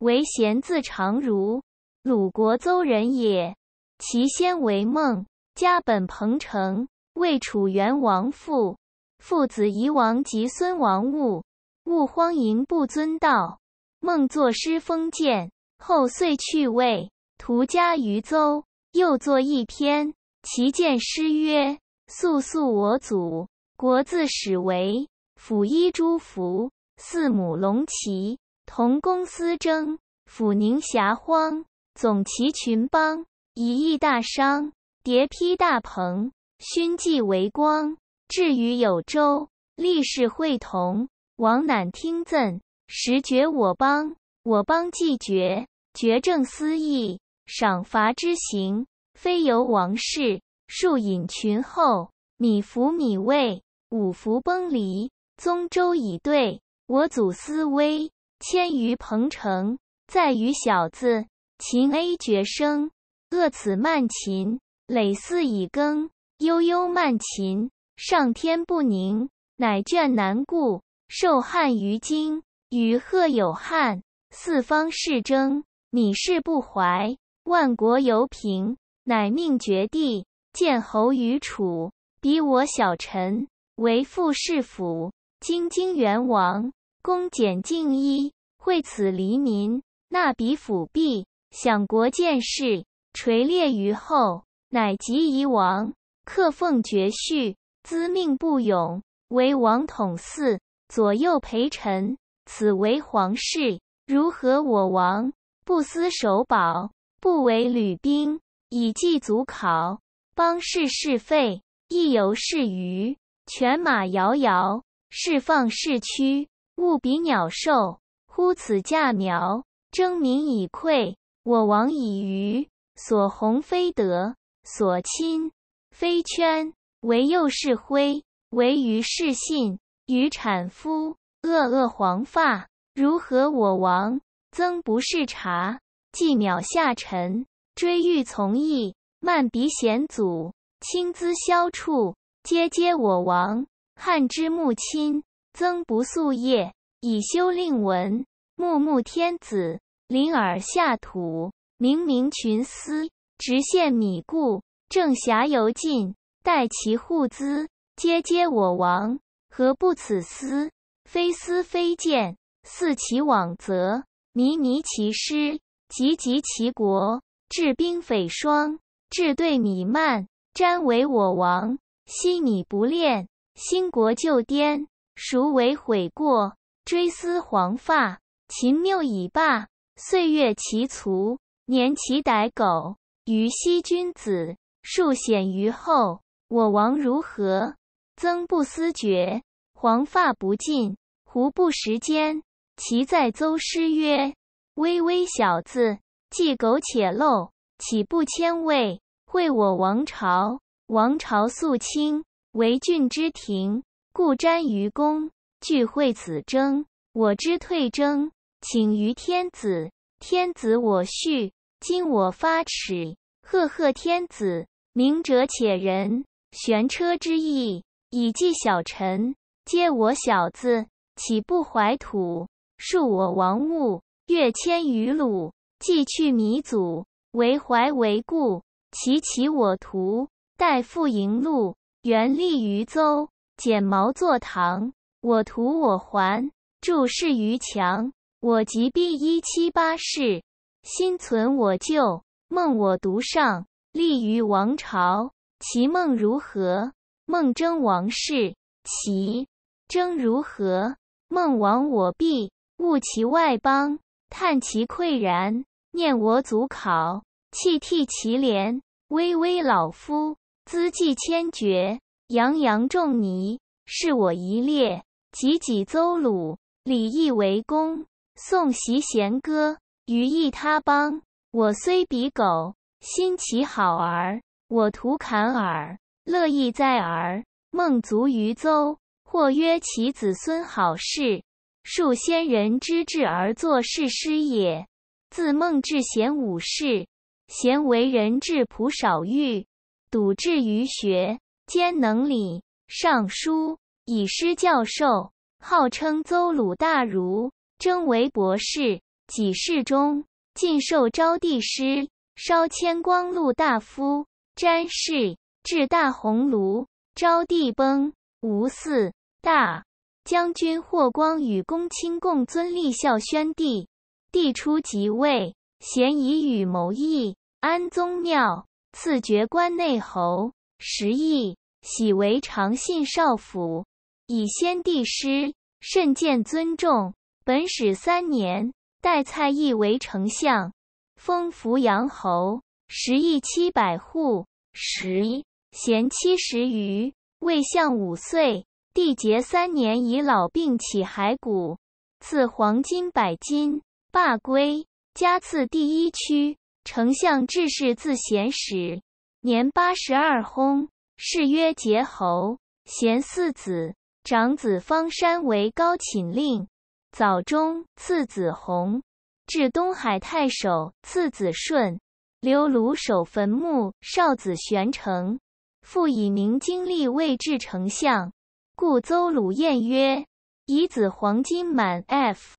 为贤自长儒，鲁国邹人也。其先为孟，家本彭城。魏楚元王父，父子夷王及孙王戊，戊荒淫不遵道。孟作诗封谏，后遂去魏，屠家于邹。又作一篇，其见诗曰：“肃肃我祖，国字始为辅衣诸服，四母龙旗。”同公私争，抚宁遐荒，总齐群邦，以逸大商。迭披大鹏，勋绩为光。至于有周，历世会同，王乃听赠，实绝我邦。我邦既绝，绝政思义，赏罚之行，非由王室，庶隐群后，米服米卫，五服崩离，宗周以对。我祖思微。迁于彭城，在于小字。秦哀绝生，恶此慢秦，累祀以更，悠悠慢秦。上天不宁，乃倦难顾，受汉于今。与贺有汉，四方世争，米氏不怀，万国犹平。乃命绝地，建侯于楚，比我小臣，为父弑父，京京元王。恭俭敬一，惠此黎民，纳彼辅弼，享国建世，垂列于后，乃及夷王。克奉厥序，兹命不永，为王统嗣，左右陪臣。此为皇室，如何我王不思守保，不为履兵，以祭祖考，邦事是废，亦犹是余，犬马遥遥，释放市区。物比鸟兽，呼此驾苗，争鸣以馈，我王以鱼。所鸿非德，所亲非圈，唯幼是灰，唯余是信。余产夫恶恶黄发，如何我王曾不是察？既鸟下沉，追欲从意，慢鼻险阻，轻资消处，皆皆我王汉之木亲。增不素业以修令文，目穆天子临尔下土，冥冥群思直线米故，正侠犹尽，待其互资，皆皆我王何不此思？非思非见，似其往则靡靡其师，岌岌其国，治兵匪霜，治队米慢，瞻为我王，昔米不练，兴国救颠。孰为悔过？追思黄发，秦谬已罢，岁月其卒，年其逮狗。于昔君子，数显于后，我王如何？曾不思绝，黄发不尽，胡不食间？其在邹师曰：“巍巍小子，既苟且陋，岂不谦畏？会我王朝，王朝肃清，惟郡之庭。”故瞻于公，聚会子争。我之退争，请于天子。天子我恤，今我发耻。赫赫天子，明哲且仁。玄车之役，以济小臣。皆我小子，岂不怀土？恕我王物，越迁于鲁。既去弥祖，惟怀惟故。其其我徒，待复迎路。原立于邹。剪毛作堂，我徒我还注室于墙。我即毕一七八世，心存我旧梦。我独上立于王朝，其梦如何？梦争王室，其争如何？梦亡我必悟其外邦，叹其溃然，念我祖考，泣涕其怜。巍巍老夫，资济千绝。洋洋仲尼是我一列，汲汲邹鲁，礼义为公。宋习贤歌，于义他邦。我虽比狗，心其好儿。我徒坎耳，乐亦在耳。孟卒于邹，或曰其子孙好事，数先人之志而作是诗也。自孟至贤五世，贤为人质朴少欲，笃志于学。兼能礼尚书，以师教授，号称邹鲁大儒。征为博士，几世中尽受昭帝师。稍迁光禄大夫，詹事，至大鸿胪。昭帝崩，吴四大将军霍光与公卿共尊立孝宣帝。帝初即位，咸以与谋议，安宗庙，赐爵关内侯，食邑。喜为长信少府，以先帝师，甚见尊重。本始三年，代蔡义为丞相，封扶阳侯，食邑七百户。十贤七十余。魏相五岁，帝结三年，以老病起骸骨，赐黄金百斤，罢归。加赐第一区。丞相志事自贤始，年八十二薨。世曰桀侯，贤四子，长子方山为高寝令，早中次子弘，至东海太守；次子顺，刘鲁守坟墓；少子玄成，复以明经历位，置丞相。故邹鲁晏曰：“以子黄金满 F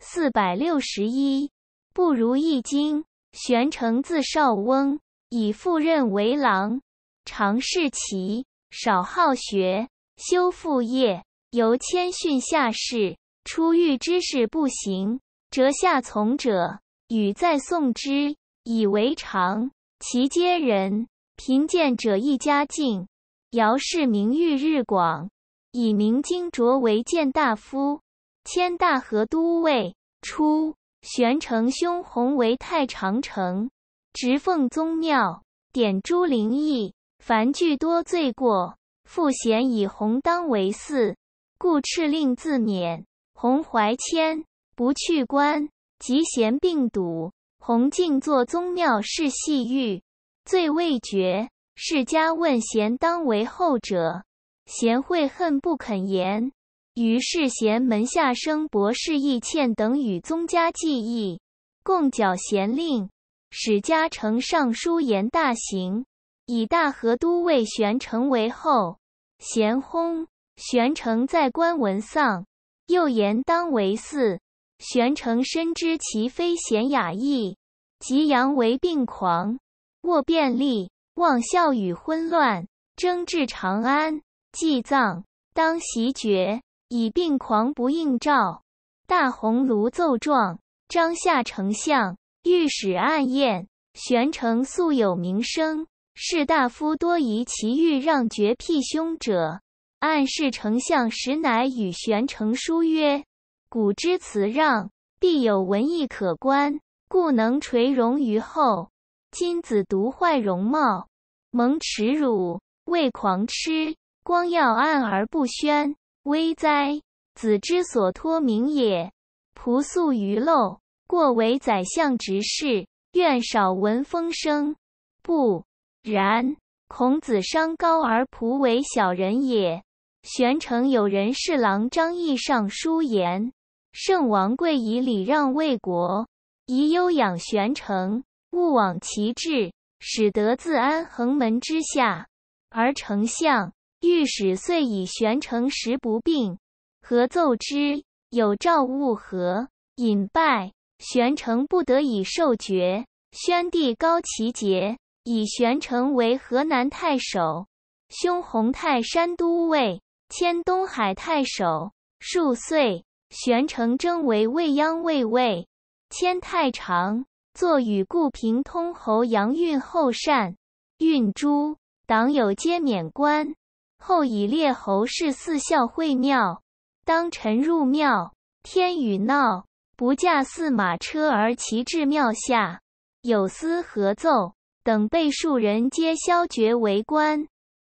四百六十一，不如一经。”玄成字少翁，以赴任为郎。常侍其少好学修复业由谦逊下士出遇之事不行折下从者与再送之以为常其皆人贫贱者一家境姚氏名誉日广以明经卓为建大夫迁大河都尉初玄成兄弘为太常丞直奉宗庙典诸灵异。凡具多罪过，复贤以弘当为嗣，故敕令自免。弘怀谦不去官，及贤病笃，弘敬作宗庙事细狱，罪未决。世家问贤当为后者，贤惠恨不肯言。于是贤门下生博士易倩等与宗家计议，共剿贤令，使家成尚书言大刑。以大河都尉玄成为后咸亨，玄成在官文丧，又言当为嗣。玄成深知其非贤雅意，即阳为病狂，卧便立，妄笑与昏乱，征至长安祭葬，当袭爵。以病狂不应诏，大鸿胪奏状，张夏丞相御史暗宴。玄成素有名声。士大夫多疑其欲让爵辟凶者，暗示丞相实乃与玄成书曰：“古之辞让，必有文艺可观，故能垂荣于后。今子独坏容貌，蒙耻辱，为狂痴，光耀暗而不宣，危哉！子之所托名也，仆素愚陋，过为宰相执事，愿少闻风声，不。”然，孔子商高而仆为小人也。玄成有人侍郎张仪上书言：圣王贵以礼让为国，宜优养玄成，勿枉其志，使得自安横门之下。而丞相、御史遂以玄成实不病，合奏之？有诏勿合，引拜玄成，不得已受爵。宣帝高其节。以玄成为河南太守，兄洪泰山都尉，迁东海太守。数岁，玄成征为未央卫尉，迁太常，坐与故平通侯杨运后善，运珠，党友皆免官。后以列侯氏四孝会庙，当臣入庙，天雨闹，不驾驷马车而骑至庙下，有司合奏。等被数人皆削爵为官，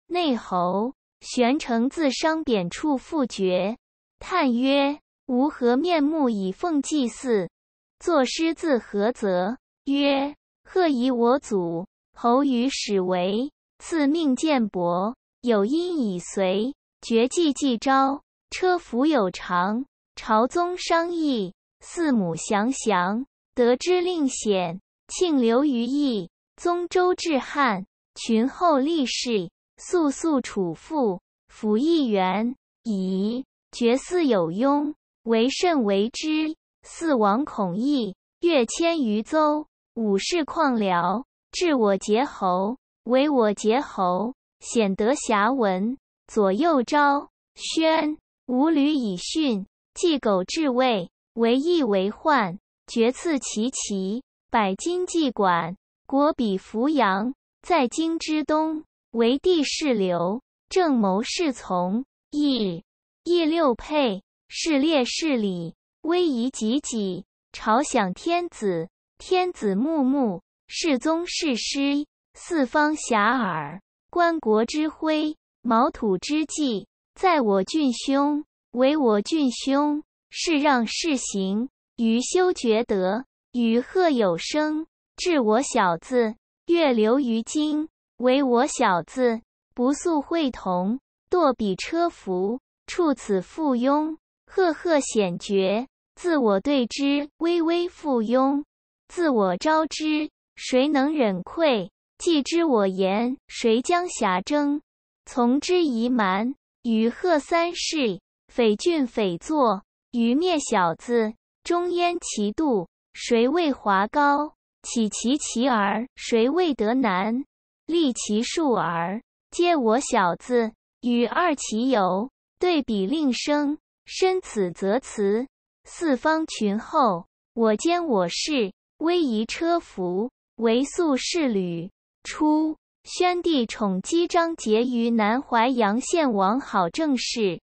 内侯玄成自伤贬处复爵，叹曰：“吾何面目以奉祭祀？”作诗自何则？曰：“贺以我祖侯于始为赐命建伯，有因以随绝祭既昭，车服有常。朝宗商议四母祥祥，得之令显庆留于邑。”宗周至汉，群后立世，肃肃楚父，辅义元以绝嗣有庸，为甚为之？四王孔义，越千余邹，五世旷辽，至我节侯，惟我节侯，显德遐闻。左右昭宣，五吕以训，冀狗至位，为义为患，绝赐其旗，百金祭馆。国比扶阳，在京之东，为帝是刘，正谋是从，义义六配，是列是礼，威仪及己，朝享天子，天子穆穆，世宗世师，四方遐迩，观国之辉，毛土之际，在我俊兄，唯我俊兄，是让是行，于修厥德，于赫有声。至我小子，月流于今；唯我小子，不素会同，堕彼车服，处此附庸。赫赫显爵，自我对之，巍巍附庸。自我招之，谁能忍愧？既知我言，谁将遐争？从之以蛮，与贺三世，匪俊匪作，愚灭小子，终焉其度。谁谓华高？岂其其儿，谁未得男？立其庶儿，皆我小子。与二其友，对比令生。身此则辞。四方群后，我兼我事。威仪车服，为宿士旅。初，宣帝宠姬张杰于南淮阳县王好政事，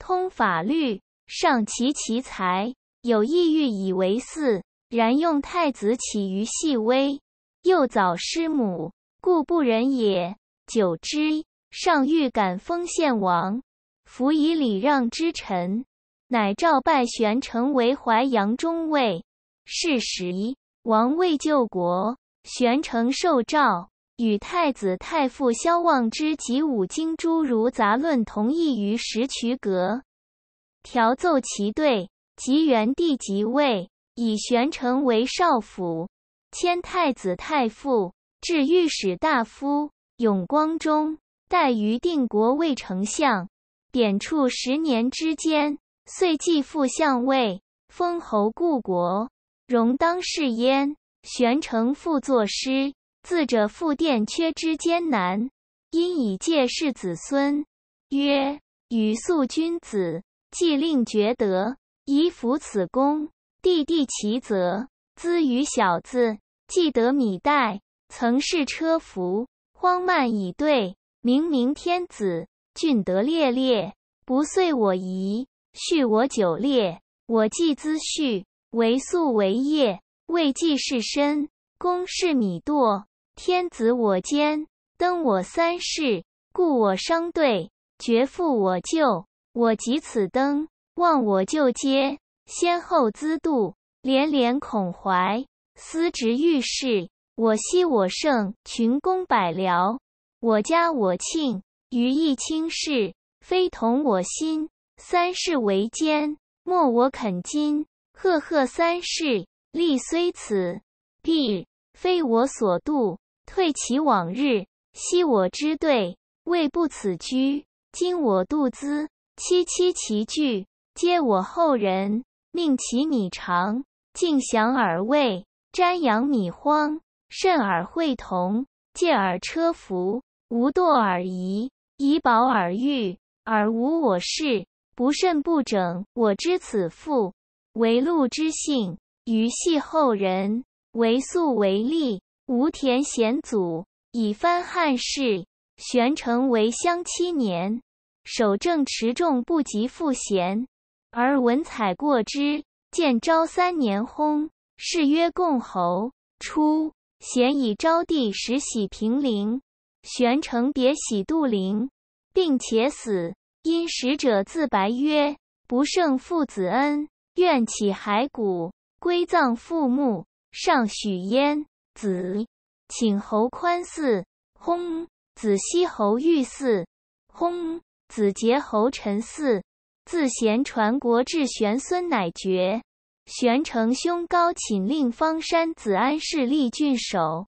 通法律，尚其其才，有意欲以为嗣。然用太子起于细微，又早失母，故不仁也。久之，上欲感封献王，辅以礼让之臣，乃诏拜玄成为淮阳中尉。是时，王位救国，玄成受诏，与太子太傅萧望之及五经诸儒杂论，同异于石渠阁，调奏其对。即元帝即位。以玄成为少府，迁太子太傅，至御史大夫。永光中，待于定国为丞相，贬黜十年之间，遂继父相位，封侯故国，荣当世焉。玄成复作诗，自者复殿阙之艰难，因以戒世子孙，曰：“予素君子，既令厥德，以辅此功。”弟弟其则资于小子，既得米袋，曾是车服，荒慢以对。明明天子，俊德烈烈，不遂我仪，续我久烈。我既资续，为素为业，未济是身，公是米惰。天子我兼登我三世，故我商队，绝父我舅，我即此登望我旧阶。先后资度，连连恐怀思；直御事，我惜我胜，群公百僚，我家我庆，余亦轻视，非同我心。三世为奸，莫我肯今。赫赫三世，力虽此，必非我所度。退其往日，昔我之对，未不此居。今我度资，七七其聚，皆我后人。命其米长，尽享而味；瞻仰米荒，慎而惠同；借尔车服，无惰而移，以饱尔欲，尔无我事。不甚不整，我知此父为禄之幸；余系后人，为素为利。无田贤祖，以藩汉室；玄成为乡七年，守正持重，不及父贤。而文采过之，建昭三年薨，谥曰共侯。初，咸以昭帝时喜平陵，玄成别喜杜陵，并且死。因使者自白曰：“不胜父子恩，愿起骸骨，归葬父母。”上许焉。子，请侯宽嗣，薨；子西侯玉嗣，薨；子杰侯陈嗣。自贤传国至玄孙，乃绝。玄成兄高寝令方山子安，是历郡守。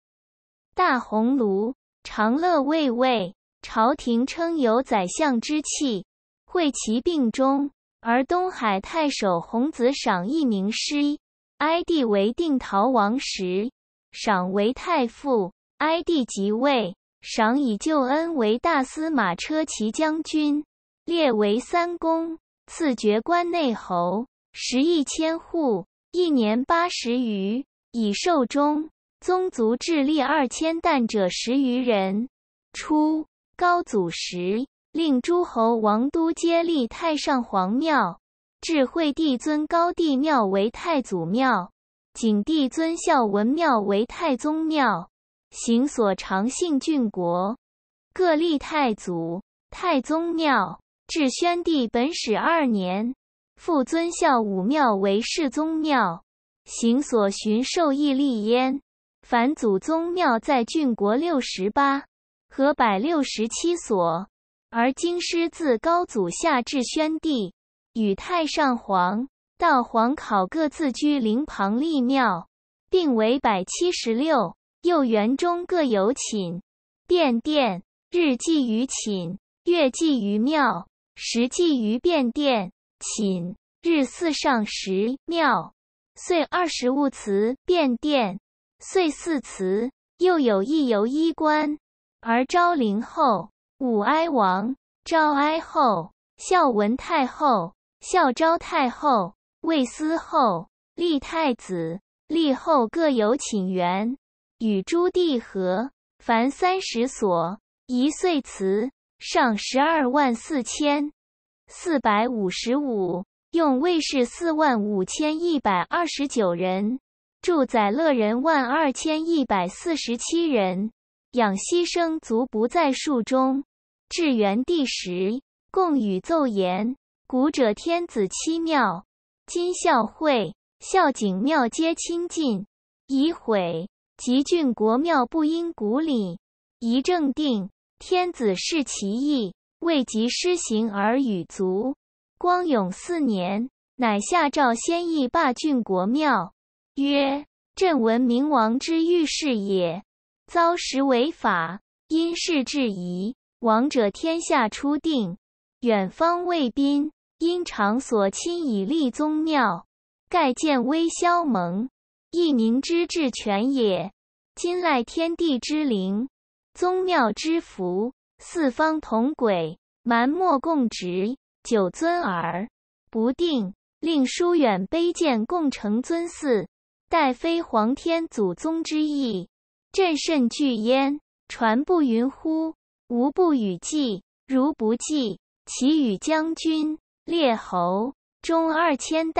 大鸿胪、长乐卫尉，朝廷称有宰相之器。会其病终，而东海太守洪子赏一名师。哀帝为定陶王时，赏为太傅；哀帝即位，赏以救恩为大司马车骑将军，列为三公。赐爵关内侯，食亿千户，一年八十余。已寿终，宗族智立二千担者十余人。初，高祖时，令诸侯王都皆立太上皇庙。智惠帝尊高帝庙为太祖庙，景帝尊孝文庙为太宗庙，行所长信郡国，各立太祖、太宗庙。至宣帝本始二年，复尊孝武庙为世宗庙，行所寻授意立焉。凡祖宗庙在郡国六十八，和百六十七所；而京师自高祖下至宣帝，与太上皇、道皇考各自居陵旁立庙，并为百七十六。又园中各有寝、殿、殿，日祭于寝，月祭于庙。时祭于便殿寝，日四上十庙，岁二十物祠便殿，岁四祠。又有一由衣冠，而昭陵后、武哀王、昭哀后、孝文太后、孝昭太后、魏思后、立太子、立后各有寝园，与诸棣合，凡三十所，一岁祠。上十二万四千四百五十五，用卫士四万五千一百二十九人，住宰乐人万二千一百四十七人，养牺牲卒不在数中。至元帝时，共与奏言：古者天子七庙，今孝惠、孝景庙皆亲近，已毁。吉郡国庙不应古礼，宜正定。天子视其意未及施行而与卒。光永四年，乃下诏先议霸郡国庙，曰：“朕闻明王之御事也，遭时违法，因事制宜。王者天下初定，远方未宾，因长所亲以立宗庙。盖建微萧盟，一民之治权也。今赖天地之灵。”宗庙之福，四方同轨，蛮莫共职，九尊耳。不定令疏远卑贱共成尊祀，待非皇天祖宗之意，朕甚惧焉。传不云乎？吾不与计，如不计，其与将军、列侯、中二千石、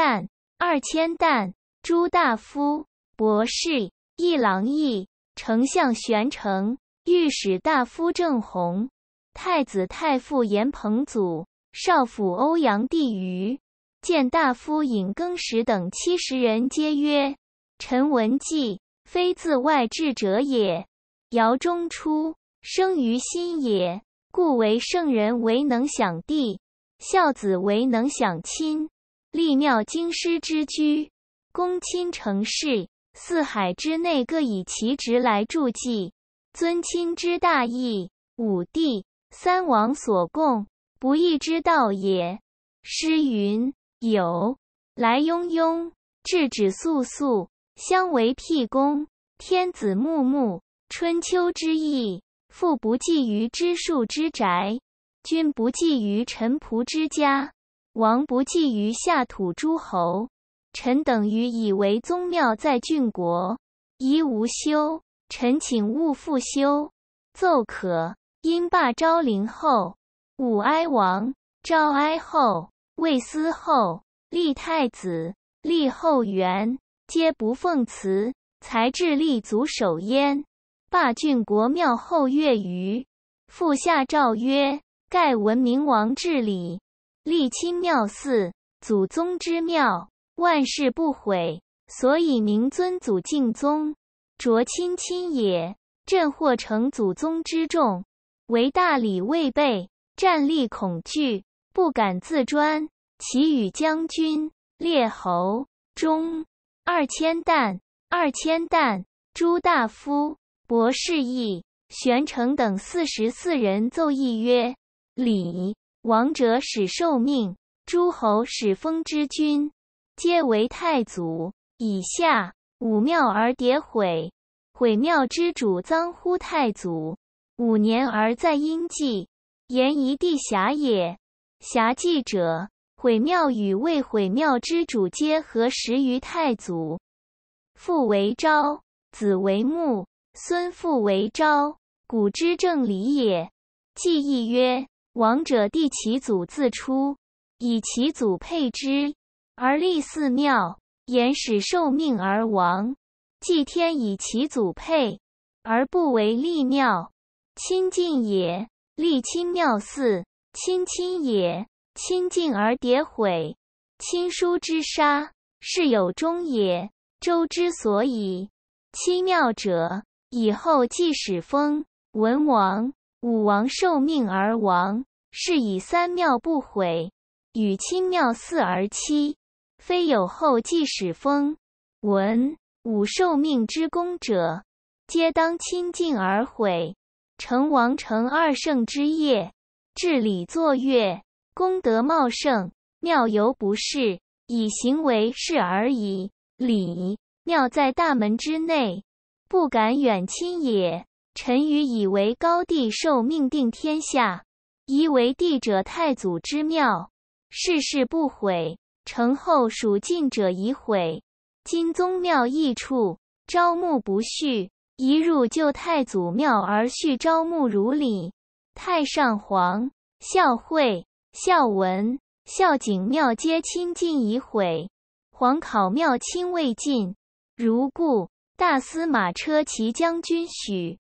二千石、诸大夫、博士、一郎役、丞相玄成。御史大夫郑弘、太子太傅严彭祖、少府欧阳帝余谏大夫尹更时等七十人皆曰：“臣闻计非自外治者也，尧中出生于心也，故为圣人，唯能想帝；孝子唯能想亲。立庙京师之居，公亲成事，四海之内各以其职来助祭。”尊亲之大义，五帝三王所共不义之道也。诗云：“有来雍雍，至止肃肃，相为辟公。天子穆穆。”春秋之义，父不寄于知树之宅，君不寄于臣仆之家，王不寄于下土诸侯。臣等于以为宗庙在郡国，宜无休。臣请勿复修，奏可。因罢昭陵后，武哀王、昭哀后、魏思后立太子，立后元皆不奉祠，才至立祖守焉。罢郡国庙后月余，复下诏曰：“盖闻明王治理，立亲庙祀祖宗之庙，万事不悔，所以明尊祖敬宗。”着亲亲也，朕或成祖宗之重，唯大理未备，战立恐惧，不敢自专。其与将军列侯中二千旦、二千旦、朱大夫、博士义、玄成等四十四人奏议曰：礼，王者使受命，诸侯使封之君，皆为太祖以下。五庙而迭毁，毁庙之主臧乎太祖。五年而在阴祭，言夷地狭也。狭祭者，毁庙与未毁庙之主皆合时于太祖。父为昭，子为穆，孙父为昭，古之正理也。记亦曰：王者地其祖自出，以其祖配之，而立寺庙。延使受命而亡，祭天以其祖配，而不为立庙，亲敬也；立亲庙祀，亲亲也；亲近而迭毁，亲疏之杀，是有终也。周之所以七庙者，以后祭始封文王、武王受命而亡，是以三庙不毁，与亲庙祀而七。非有后，继使封，文武受命之功者，皆当亲近而毁。成王成二圣之业，治理作乐，功德茂盛，庙犹不事，以行为事而已。礼庙在大门之内，不敢远亲也。臣愚以为高帝受命定天下，宜为帝者太祖之庙，世事不毁。城后属近者已毁，今宗庙异处，朝暮不续。一入旧太祖庙而续朝暮如礼。太上皇孝惠、孝文、孝景庙皆亲近已毁，皇考庙亲未尽，如故。大司马车骑将军许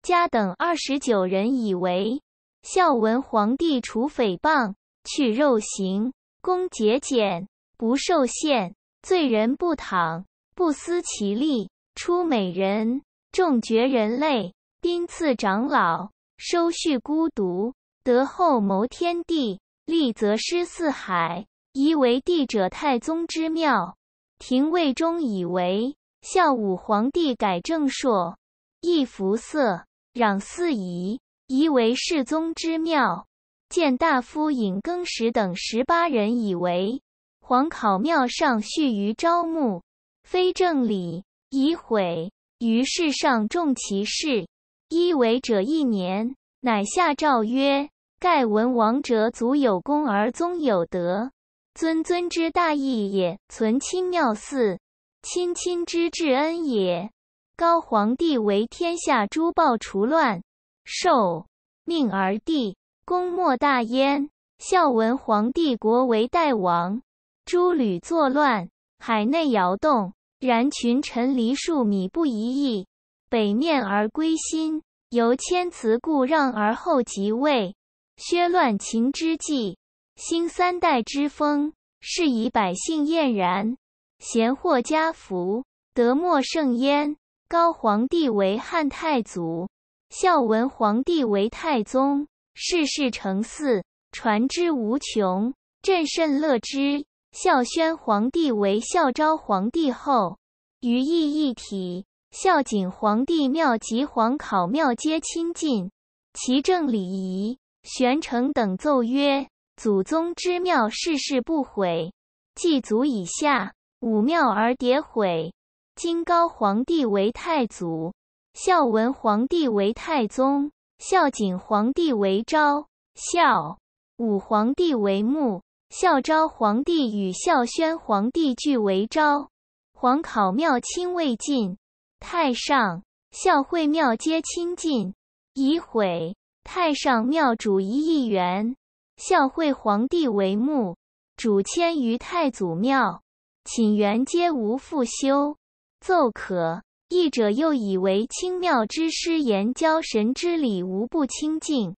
家等二十九人以为孝文皇帝除诽谤，取肉刑。公节俭，不受限，罪人不躺，不思其利，出美人，众绝人类，宾次长老，收恤孤独，德厚谋天地，利泽施四海，宜为帝者太宗之妙。廷尉中以为孝武皇帝改正朔，易服色，攘四夷，宜为世宗之妙。见大夫尹耕时等十八人以为皇考庙上续于昭穆，非正理，已毁。于世上众其事，一为者一年，乃下诏曰：盖文王者祖有功而宗有德，尊尊之大义也；存亲庙祀，亲亲之至恩也。高皇帝为天下诸暴除乱，受命而帝。公莫大焉。孝文皇帝国为代王，诸吕作乱，海内摇动。然群臣离数米不一意，北面而归心，由谦辞故让而后即位，削乱秦之际，兴三代之风，是以百姓厌然，贤获家福，德莫盛焉。高皇帝为汉太祖，孝文皇帝为太宗。世事成嗣，传之无穷。朕甚乐之。孝宣皇帝为孝昭皇帝后，于义一体。孝景皇帝庙及皇考庙皆亲近，其正礼仪。玄成等奏曰：“祖宗之庙，世世不毁。祭祖以下五庙而迭毁。今高皇帝为太祖，孝文皇帝为太宗。”孝景皇帝为昭，孝武皇帝为穆，孝昭皇帝与孝宣皇帝俱为昭。皇考庙亲未尽，太上孝惠庙皆亲近，已毁。太上庙主一亿元，孝惠皇帝为穆主迁于太祖庙，寝园皆无复修，奏可。译者又以为清妙之师言交神之礼无不清净。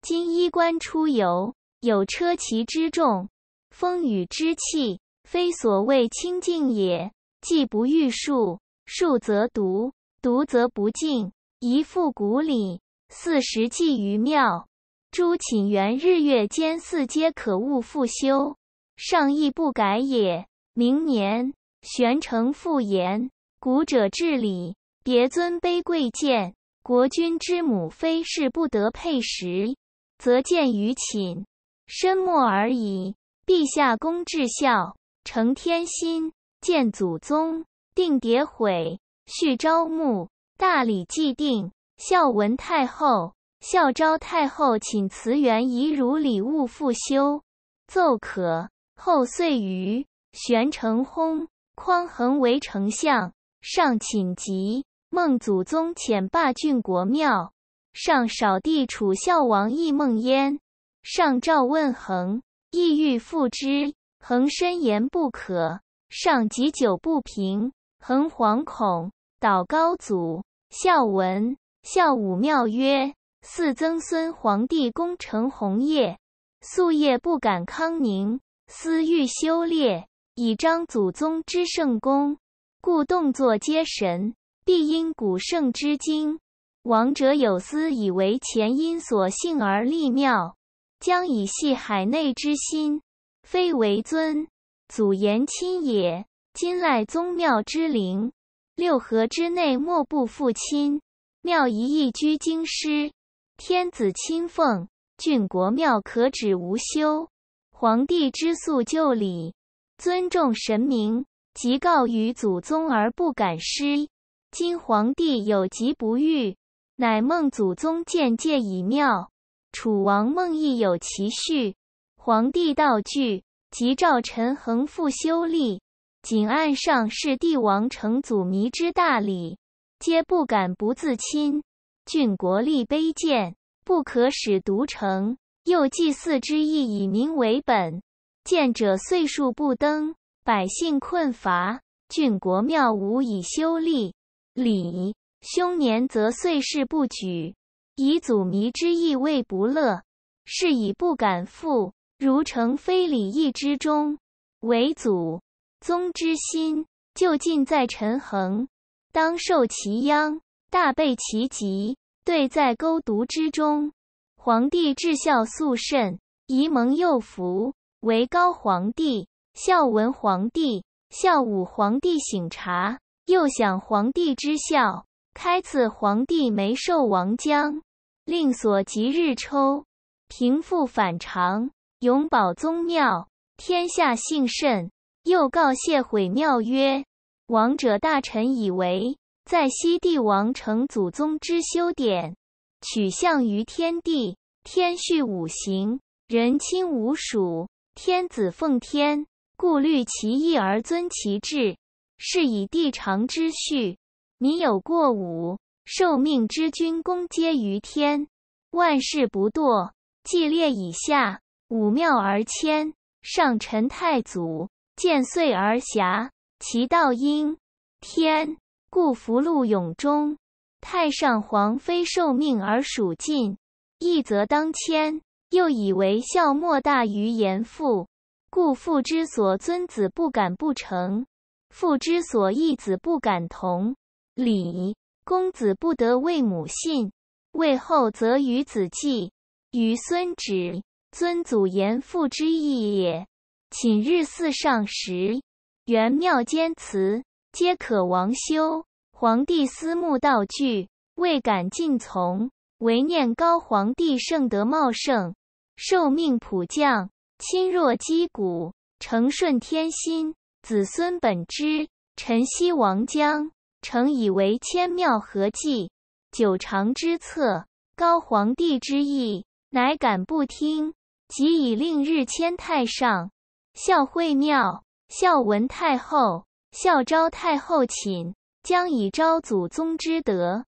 今衣冠出游，有车骑之众，风雨之气，非所谓清净也。既不欲数数，则独独则不净。宜复古礼，四时祭于庙。诸寝园日月间四皆可悟复修，上意不改也。明年玄成复言。古者治礼，别尊卑贵贱。国君之母，非是不得配食，则见于寝，深莫而已。陛下公至孝，承天心，见祖宗，定迭毁，续昭穆，大礼既定。孝文太后、孝昭太后请辞元仪，如礼物复修。奏可。后遂于玄成薨，匡衡为丞相。上寝疾，梦祖宗遣霸郡国庙。上少帝楚孝王亦梦焉。上召问恒，意欲复之，恒深言不可。上及久不平，恒惶恐，祷高祖、孝文、孝武庙曰：“四曾孙皇帝功成宏业，夙夜不敢康宁，思欲修烈，以彰祖宗之圣功。”故动作皆神，必因古圣之经。王者有思，以为前因所性而立庙，将以系海内之心。非为尊祖严亲也。今赖宗庙之灵，六合之内莫不复亲。庙一亦居京师，天子亲奉，郡国庙可止无休。皇帝之素旧礼，尊重神明。即告于祖宗而不敢失。今皇帝有疾不愈，乃孟祖宗见戒以妙。楚王梦亦有其序。皇帝道惧，即召臣衡复修立。谨按上世帝王成祖迷之大礼，皆不敢不自亲。郡国立碑建，不可使独成。又祭祀之意以民为本，见者岁数不登。百姓困乏，郡国庙无以修立；礼凶年则岁事不举，以祖弥之意为不乐，是以不敢复。如成非礼义之中，为祖宗之心，就近在陈恒，当受其殃，大被其极。对在勾毒之中，皇帝至孝肃慎，宜蒙佑福，为高皇帝。孝文皇帝、孝武皇帝醒茶，又享皇帝之孝，开赐皇帝梅寿王浆，令所吉日抽，平复反常，永保宗庙，天下幸甚。又告谢毁庙曰：“王者大臣以为，在昔帝王成祖宗之修典，取向于天地，天序五行，人亲五属，天子奉天。”故虑其义而尊其志，是以帝长之序，民有过武，受命之君功皆于天，万事不堕，既列以下，五庙而迁，上陈太祖，见岁而遐，其道因天，故福禄永终。太上皇非受命而属尽，义则当迁。又以为孝莫大于严父。故父之所尊，子不敢不成；父之所义，子不敢同。礼，公子不得为母信；为后，则与子继，与孙止，尊祖严父之义也。寝日四上时，元庙间祠，皆可王修。皇帝思慕道具，未敢尽从，唯念高皇帝圣德茂盛，受命普降。亲若击鼓，承顺天心，子孙本之。臣曦王将，诚以为千妙合祭，九长之策，高皇帝之意，乃敢不听？即以令日迁太上孝惠庙，孝文太后孝昭太后寝，将以昭祖宗之德，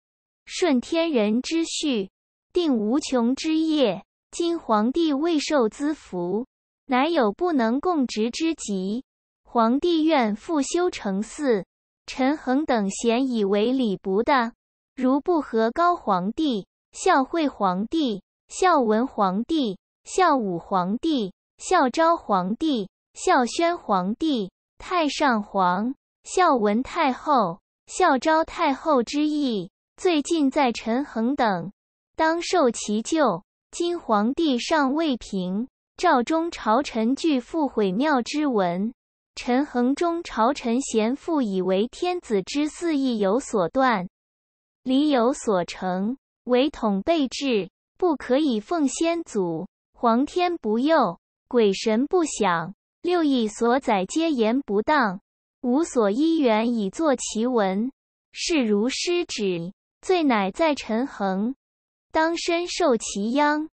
顺天人之序，定无穷之业。今皇帝未受兹福。乃有不能共职之疾，皇帝愿复修成寺，陈恒等贤，以为礼不的。如不合高皇帝、孝惠皇帝、孝文皇帝、孝武皇帝、孝昭皇帝、孝宣皇帝、太上皇、孝文太后、孝昭太后之意，最近在陈恒等，当受其咎。今皇帝尚未平。赵中朝臣惧父毁庙之文，陈恒中朝臣贤父以为天子之嗣亦有所断，礼有所成，唯统备至，不可以奉先祖，皇天不佑，鬼神不享，六艺所载皆言不当，无所依原以作其文，是如失旨，罪乃在陈恒，当身受其殃。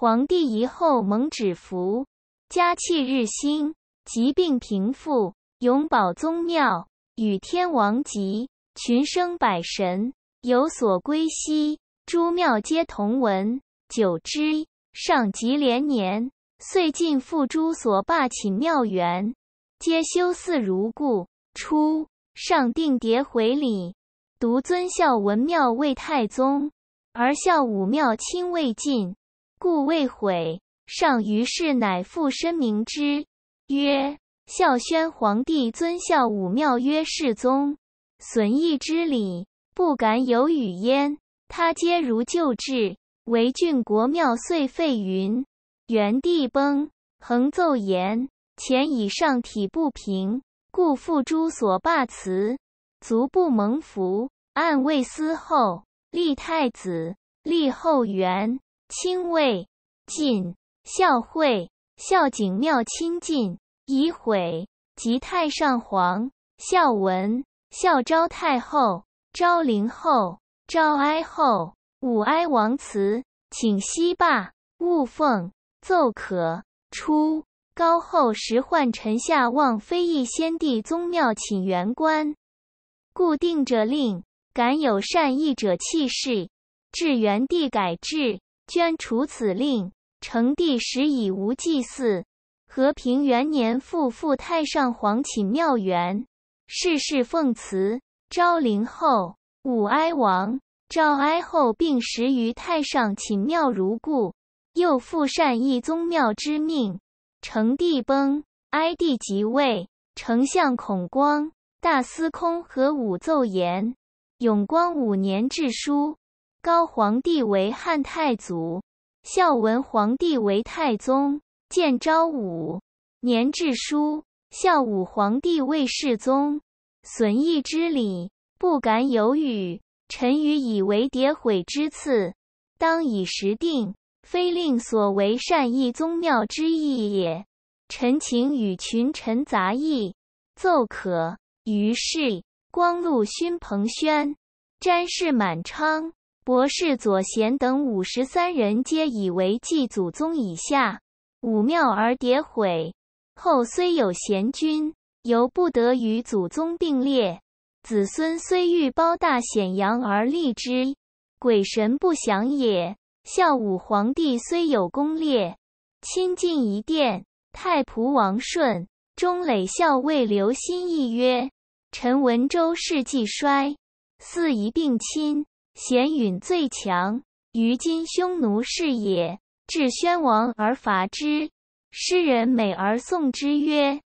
皇帝遗后蒙指福，家气日兴，疾病平复，永保宗庙，与天王及群生百神有所归兮。诸庙皆同文。久之，上即连年，遂尽复诸所罢寝庙园，皆修寺如故。初，上定迭回礼，独尊孝文庙为太宗，而孝武庙亲未晋。故未悔，上于是乃复申明之，曰：“孝宣皇帝尊孝武庙曰世宗，损益之礼不敢有与焉。他皆如旧制。唯郡国庙遂废云。”元帝崩，恒奏言：“前以上体不平，故复诸所罢辞，足不蒙福，暗位思后，立太子，立后元。”清魏晋孝惠孝景庙清晋已毁，及太上皇孝文孝昭太后昭陵后昭哀后武哀王祠，请西罢勿奉奏可。出。高后时，宦臣下望非议先帝宗庙，请元官，固定者令敢有善意者弃事，至元帝改制。捐除此令，成帝时已无祭祀。和平元年复复太上皇寝庙园，世世奉祠。昭陵后、武哀王、赵哀后病食于太上寝庙如故。又复善意宗庙之命。成帝崩，哀帝即位，丞相孔光、大司空何武奏言：“永光五年制书。”高皇帝为汉太祖，孝文皇帝为太宗。建昭武年制书，孝武皇帝为世宗。损益之礼，不敢有语。臣愚以为迭毁之次，当以时定，非令所为善意宗庙之意也。臣请与群臣杂议，奏可。于是光禄勋彭宣、詹事满昌。博士左贤等五十三人，皆以为祭祖宗以下五庙而迭毁。后虽有贤君，犹不得与祖宗并列；子孙虽欲包大显扬而立之，鬼神不祥也。孝武皇帝虽有功烈，亲近一殿太仆王顺，中磊校尉刘歆议曰：“陈文周世既衰，嗣宜并亲。”贤允最强，于今匈奴是也。至宣王而伐之，诗人美而颂之曰：“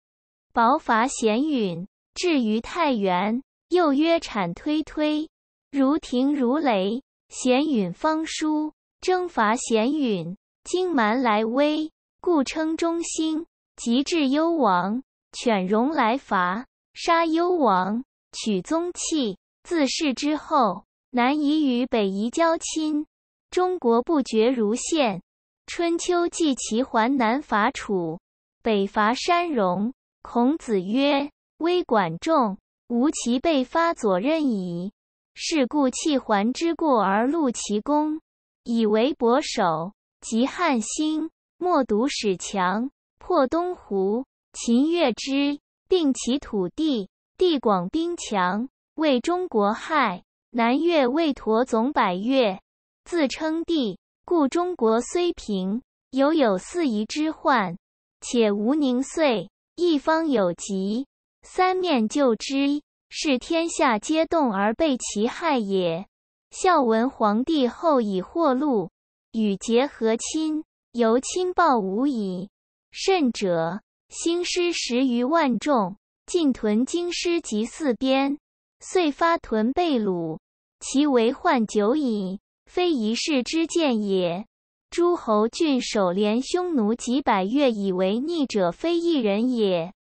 薄伐贤允，至于太原。”又曰：“产推推，如霆如雷。”贤允方舒，征伐贤允，荆蛮来威，故称中兴。及至幽王，犬戎来伐，杀幽王，取宗器，自是之后。南夷与北夷交亲，中国不绝如线。春秋季齐桓南伐楚，北伐山戎。孔子曰：“微管仲，吾其被发左衽矣。”是故弃桓之过而录其功，以为伯守。及汉兴，莫独使强，破东胡，秦越之，并其土地，地广兵强，为中国害。南越尉陀总百越，自称帝，故中国虽平，犹有四夷之患。且无宁岁，一方有疾，三面救之，是天下皆动而被其害也。孝文皇帝后以祸禄与结和亲，由亲报无已，甚者兴师十余万众，尽屯京师及四边，遂发屯被鲁。其为患久矣，非一世之见也。诸侯郡守连匈奴几百越以为逆者，非一人也。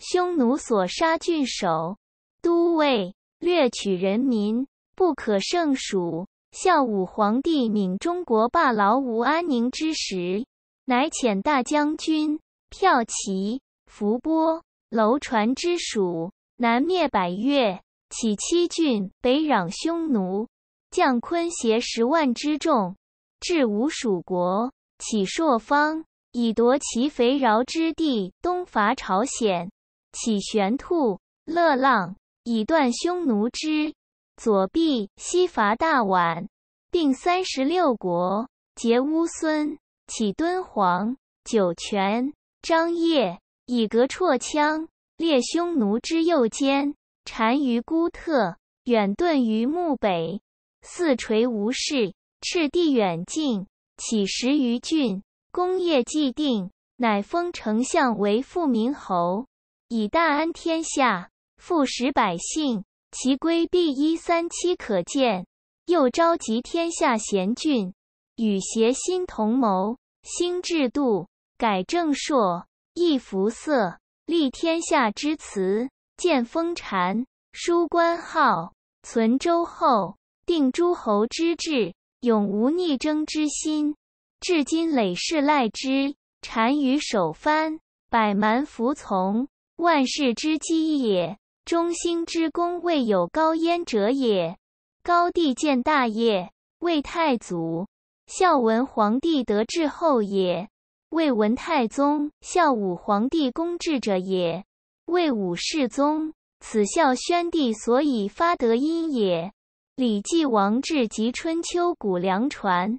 匈奴所杀郡守、都尉，掠取人民，不可胜数。孝武皇帝命中国罢劳无安宁之时，乃遣大将军骠骑、伏波、楼船之属，南灭百越。起七郡，北壤匈奴。将昆邪十万之众，至吴蜀国，起朔方，以夺其肥饶之地；东伐朝鲜，起玄兔、乐浪，以断匈奴之左臂；西伐大宛，并三十六国，结乌孙，起敦煌、酒泉、张掖，以革绰羌，列匈奴之右肩。单于孤特远遁于漠北，四垂无事，赤地远近，起食于郡？功业既定，乃封丞相为富民侯，以大安天下，富食百姓。其归必依三七，可见。又召集天下贤俊，与协心同谋，兴制度，改正朔，易服色，立天下之辞。见封禅，书官号，存周后，定诸侯之志，永无逆征之心。至今累世赖之，单于首藩，百蛮服从，万世之基也。中兴之功，未有高焉者也。高帝建大业，魏太祖、孝文皇帝得志后也；魏文太宗、孝武皇帝功至者也。魏武世宗，此孝宣帝所以发德音也。《礼记王制》及《春秋古梁传》，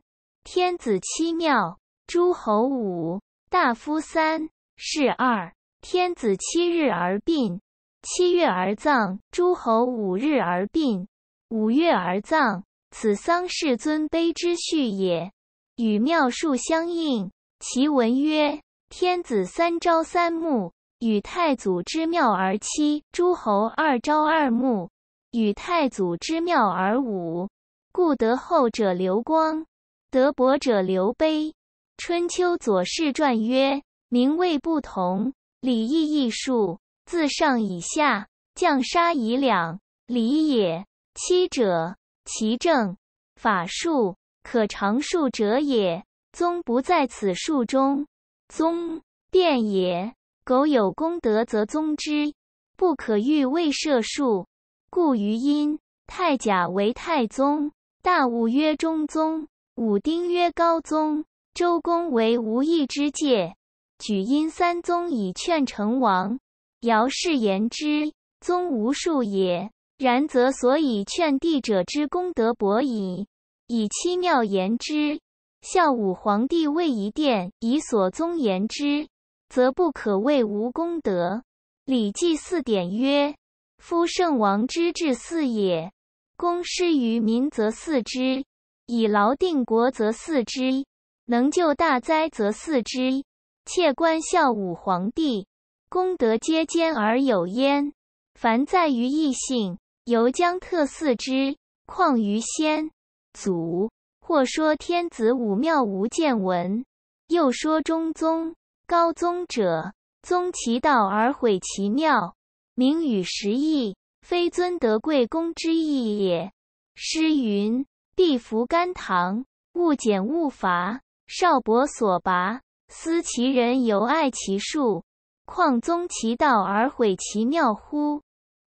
天子七庙，诸侯五，大夫三是二。天子七日而殡，七月而葬；诸侯五日而殡，五月而葬。此丧事尊卑之序也，与庙数相应。其文曰：天子三朝三暮，与太祖之庙而七诸侯二朝二暮，与太祖之庙而五，故得后者流光，得薄者流悲。《春秋左氏传曰：“名位不同，礼义异数。自上以下，将杀以两礼也。七者，其正法术，可长数者也。宗不在此数中，宗变也。”苟有功德，则宗之；不可欲，未涉数，故余因太甲为太宗，大武曰中宗，武丁曰高宗，周公为无义之戒。举因三宗以劝成王。尧氏言之，宗无数也。然则所以劝帝者之功德薄矣。以七庙言之，孝武皇帝位仪殿，以所宗言之。则不可谓无功德。《礼记》四点曰：“夫圣王之治四也，公施于民则祀之，以劳定国则祀之，能救大灾则祀之。切观孝武皇帝，功德皆兼而有焉。凡在于异性，犹将特四之，况于先祖？或说天子武庙无见闻，又说中宗。”高宗者，宗其道而毁其庙，名与实异，非尊德贵公之意也。诗云：“必福甘棠，勿减勿伐。”少伯所拔，思其人犹爱其树，况宗其道而毁其庙乎？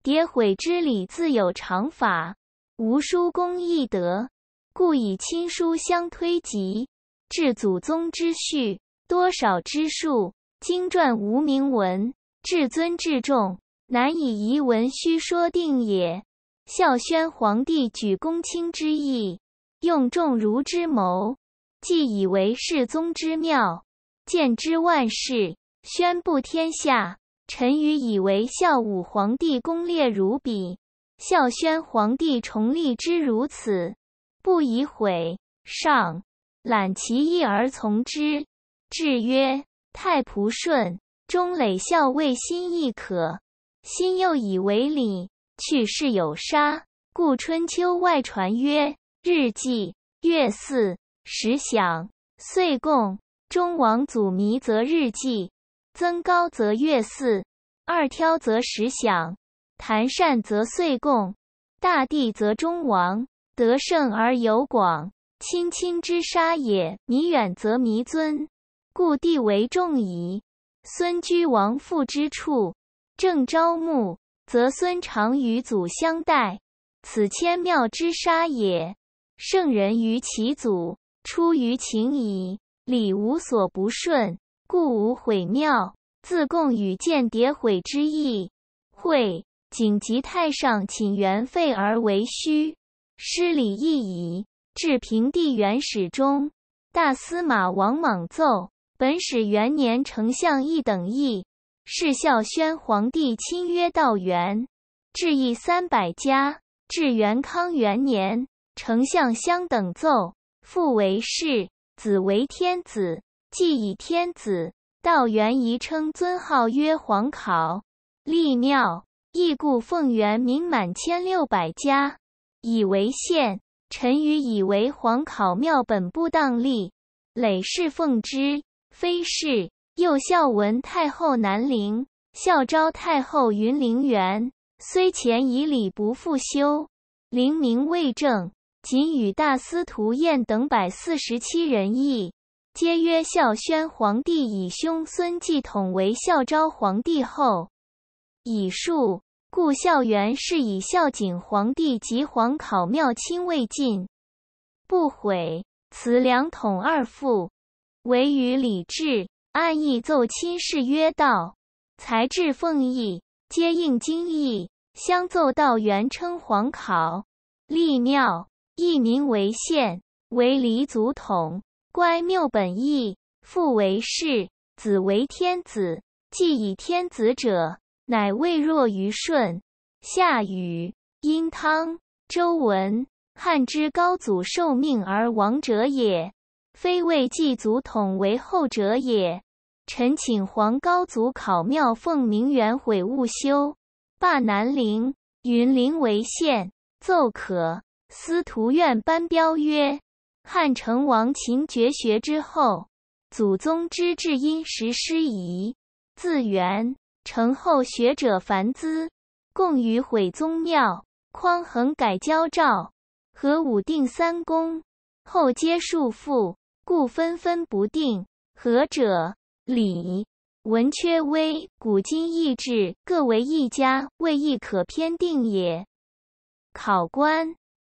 迭毁之理，自有常法。吾叔公亦德，故以亲疏相推及，至祖宗之序。多少之数，经传无名文，至尊至重，难以遗文虚说定也。孝宣皇帝举公卿之意，用重儒之谋，既以为世宗之妙，见之万世，宣布天下。臣愚以为孝武皇帝功烈如彼，孝宣皇帝崇立之如此，不以毁上，揽其意而从之。至曰：“太仆顺，中累孝为心亦可。心又以为礼，去世有杀，故春秋外传曰：日祭，月祀，时享，岁供。中王祖弥则日祭，增高则月祀，二挑则时享，坛善则岁供。大帝则中王，得盛而有广，亲亲之杀也。弥远则弥尊。”故地为重矣。孙居王父之处。正朝暮，则孙常与祖相待。此千庙之杀也。圣人于其祖，出于情矣。礼无所不顺，故无毁庙。自贡与间谍毁之意。会景及太上，请元废而为虚，失礼亦已。至平帝元始中，大司马王莽奏。本始元年，丞相一等议，谥孝宣皇帝，亲曰道元，谥义三百家。至元康元年，丞相相等奏，父为氏，子为天子，即以天子。道元遗称尊号曰皇考，立庙，亦故奉元名满千六百家，以为县。臣愚以为皇考庙本不当立，累世奉之。非是，又孝文太后南陵，孝昭太后云陵园，虽前已礼不复修。陵名未正，仅与大司徒晏等百四十七人议，皆曰孝宣皇帝以兄孙继统为孝昭皇帝后，以述故孝元是以孝景皇帝及皇考庙亲未尽，不悔。此两统二父。唯与李治按意奏亲事曰：“道才智奉义，皆应经义。相奏道元称皇考立庙，易名为县，为黎祖统乖谬本意。父为氏，子为天子。既以天子者，乃未若于舜、夏禹、殷汤、周文、汉之高祖受命而亡者也。”非为祭祖统为后者也。臣请皇高祖考庙奉明元毁勿修，罢南陵、云陵为县。奏可。司徒院颁标曰：汉成王秦绝学之后，祖宗之至因时失宜，自元成后学者繁资，共与毁宗庙。匡衡改交诏，和武定三公，后皆束父。故纷纷不定，何者理？文缺微，古今异志，各为一家，未易可偏定也。考官。